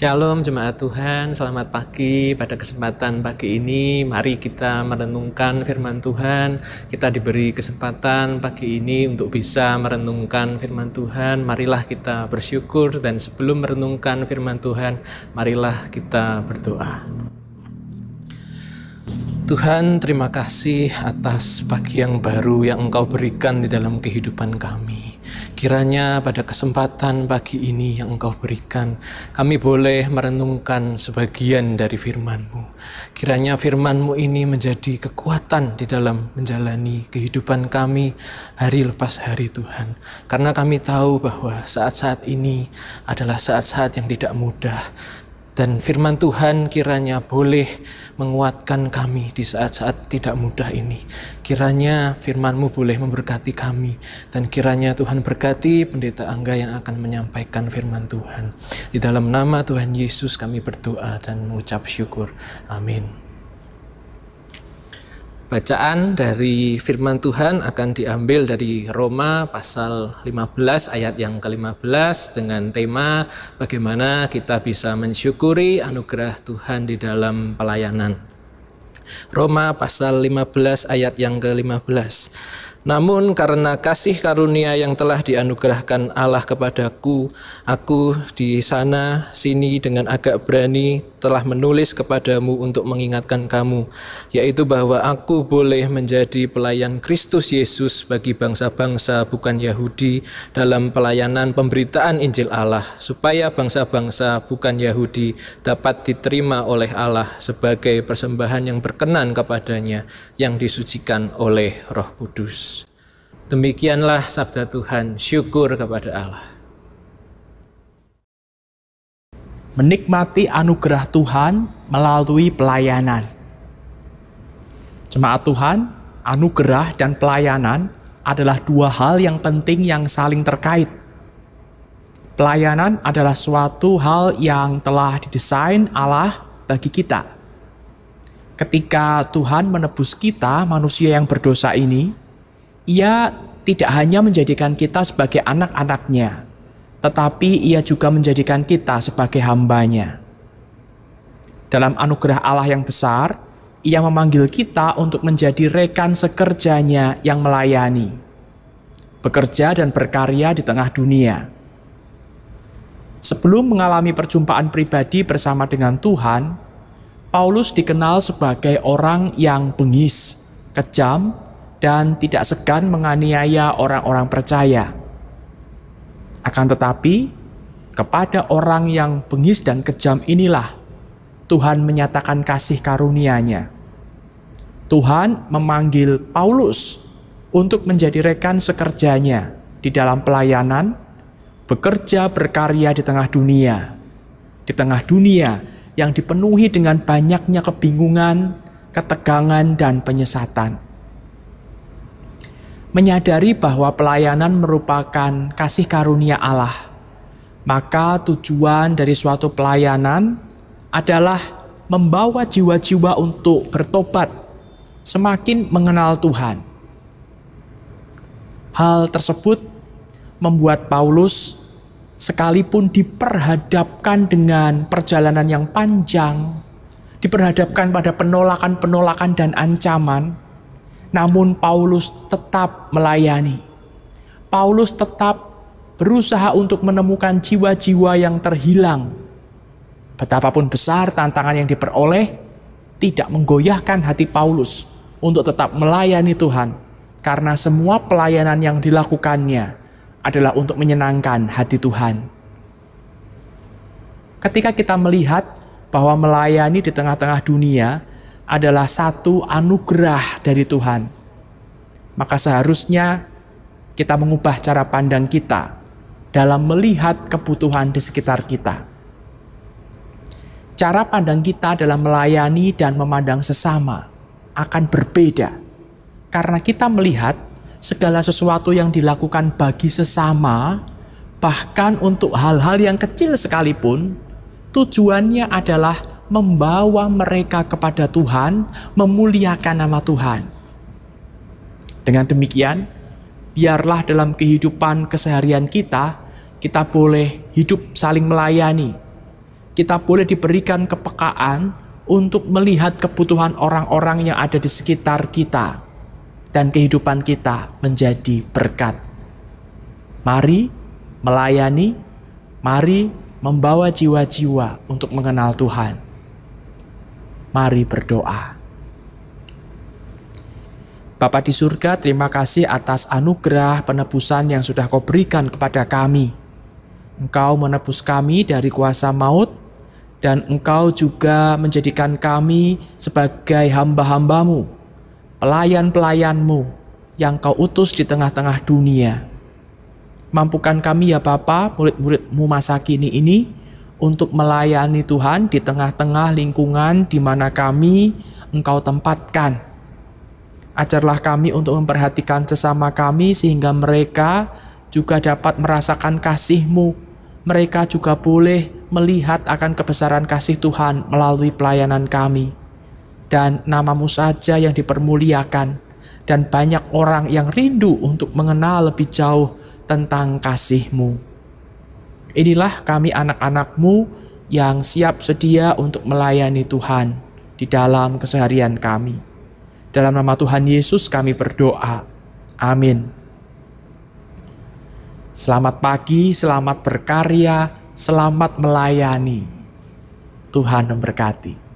Shalom jemaat Tuhan, selamat pagi. Pada kesempatan pagi ini mari kita merenungkan firman Tuhan. Kita diberi kesempatan pagi ini untuk bisa merenungkan firman Tuhan. Marilah kita bersyukur dan sebelum merenungkan firman Tuhan, marilah kita berdoa. Tuhan, terima kasih atas pagi yang baru yang Engkau berikan di dalam kehidupan kami. Kiranya pada kesempatan pagi ini yang Engkau berikan, kami boleh merenungkan sebagian dari firman-Mu. Kiranya firman-Mu ini menjadi kekuatan di dalam menjalani kehidupan kami hari lepas hari Tuhan. Karena kami tahu bahwa saat-saat ini adalah saat-saat yang tidak mudah, dan firman Tuhan kiranya boleh menguatkan kami di saat-saat tidak mudah ini. Kiranya firman-Mu boleh memberkati kami. Dan kiranya Tuhan berkati pendeta Angga yang akan menyampaikan firman Tuhan. Di dalam nama Tuhan Yesus kami berdoa dan mengucap syukur. Amin. Bacaan dari firman Tuhan akan diambil dari Roma pasal 15 ayat yang ke-15 dengan tema bagaimana kita bisa mensyukuri anugerah Tuhan di dalam pelayanan. Roma pasal 15 ayat yang ke-15. Namun karena kasih karunia yang telah dianugerahkan Allah kepadaku, aku di sana sini dengan agak berani telah menulis kepadamu untuk mengingatkan kamu, yaitu bahwa aku boleh menjadi pelayan Kristus Yesus bagi bangsa-bangsa bukan Yahudi dalam pelayanan pemberitaan Injil Allah, supaya bangsa-bangsa bukan Yahudi dapat diterima oleh Allah sebagai persembahan yang berkenan kepadanya yang disucikan oleh Roh Kudus. Demikianlah sabda Tuhan, syukur kepada Allah. Menikmati anugerah Tuhan melalui pelayanan. Jemaat Tuhan, anugerah dan pelayanan adalah dua hal yang penting yang saling terkait. Pelayanan adalah suatu hal yang telah didesain Allah bagi kita. Ketika Tuhan menebus kita, manusia yang berdosa ini, ia tidak hanya menjadikan kita sebagai anak-anaknya, tetapi ia juga menjadikan kita sebagai hambanya. Dalam anugerah Allah yang besar, ia memanggil kita untuk menjadi rekan sekerjanya yang melayani, bekerja dan berkarya di tengah dunia. Sebelum mengalami perjumpaan pribadi bersama dengan Tuhan, Paulus dikenal sebagai orang yang bengis, kejam, dan tidak segan menganiaya orang-orang percaya. Akan tetapi, kepada orang yang bengis dan kejam inilah Tuhan menyatakan kasih karunia-Nya. Tuhan memanggil Paulus untuk menjadi rekan sekerjanya di dalam pelayanan, bekerja berkarya di tengah dunia. Di tengah dunia yang dipenuhi dengan banyaknya kebingungan, ketegangan, dan penyesatan menyadari bahwa pelayanan merupakan kasih karunia Allah, maka tujuan dari suatu pelayanan adalah membawa jiwa-jiwa untuk bertobat, semakin mengenal Tuhan. Hal tersebut membuat Paulus sekalipun diperhadapkan dengan perjalanan yang panjang, diperhadapkan pada penolakan-penolakan dan ancaman, namun Paulus tetap melayani. Paulus tetap berusaha untuk menemukan jiwa-jiwa yang terhilang. Betapapun besar tantangan yang diperoleh, tidak menggoyahkan hati Paulus untuk tetap melayani Tuhan, karena semua pelayanan yang dilakukannya adalah untuk menyenangkan hati Tuhan. Ketika kita melihat bahwa melayani di tengah-tengah dunia adalah satu anugerah dari Tuhan. Maka seharusnya kita mengubah cara pandang kita dalam melihat kebutuhan di sekitar kita. Cara pandang kita dalam melayani dan memandang sesama akan berbeda karena kita melihat segala sesuatu yang dilakukan bagi sesama, bahkan untuk hal-hal yang kecil sekalipun, tujuannya adalah membawa mereka kepada Tuhan, memuliakan nama Tuhan. Dengan demikian, biarlah dalam kehidupan keseharian kita, kita boleh hidup saling melayani. Kita boleh diberikan kepekaan untuk melihat kebutuhan orang-orang yang ada di sekitar kita dan kehidupan kita menjadi berkat. Mari melayani, mari membawa jiwa-jiwa untuk mengenal Tuhan. Mari berdoa. Bapa di surga, terima kasih atas anugerah penebusan yang sudah kau berikan kepada kami. Engkau menebus kami dari kuasa maut, dan engkau juga menjadikan kami sebagai hamba-hambamu, pelayan-pelayanmu yang kau utus di tengah-tengah dunia. Mampukan kami ya Bapa, murid-muridmu masa kini ini, untuk melayani Tuhan di tengah-tengah lingkungan di mana kami Engkau tempatkan. Ajarlah kami untuk memperhatikan sesama kami sehingga mereka juga dapat merasakan kasih-Mu. Mereka juga boleh melihat akan kebesaran kasih Tuhan melalui pelayanan kami. Dan namamu saja yang dipermuliakan. Dan banyak orang yang rindu untuk mengenal lebih jauh tentang kasih-Mu. Inilah kami anak-anakmu yang siap sedia untuk melayani Tuhan di dalam keseharian kami. Dalam nama Tuhan Yesus kami berdoa. Amin. Selamat pagi, selamat berkarya, selamat melayani. Tuhan memberkati.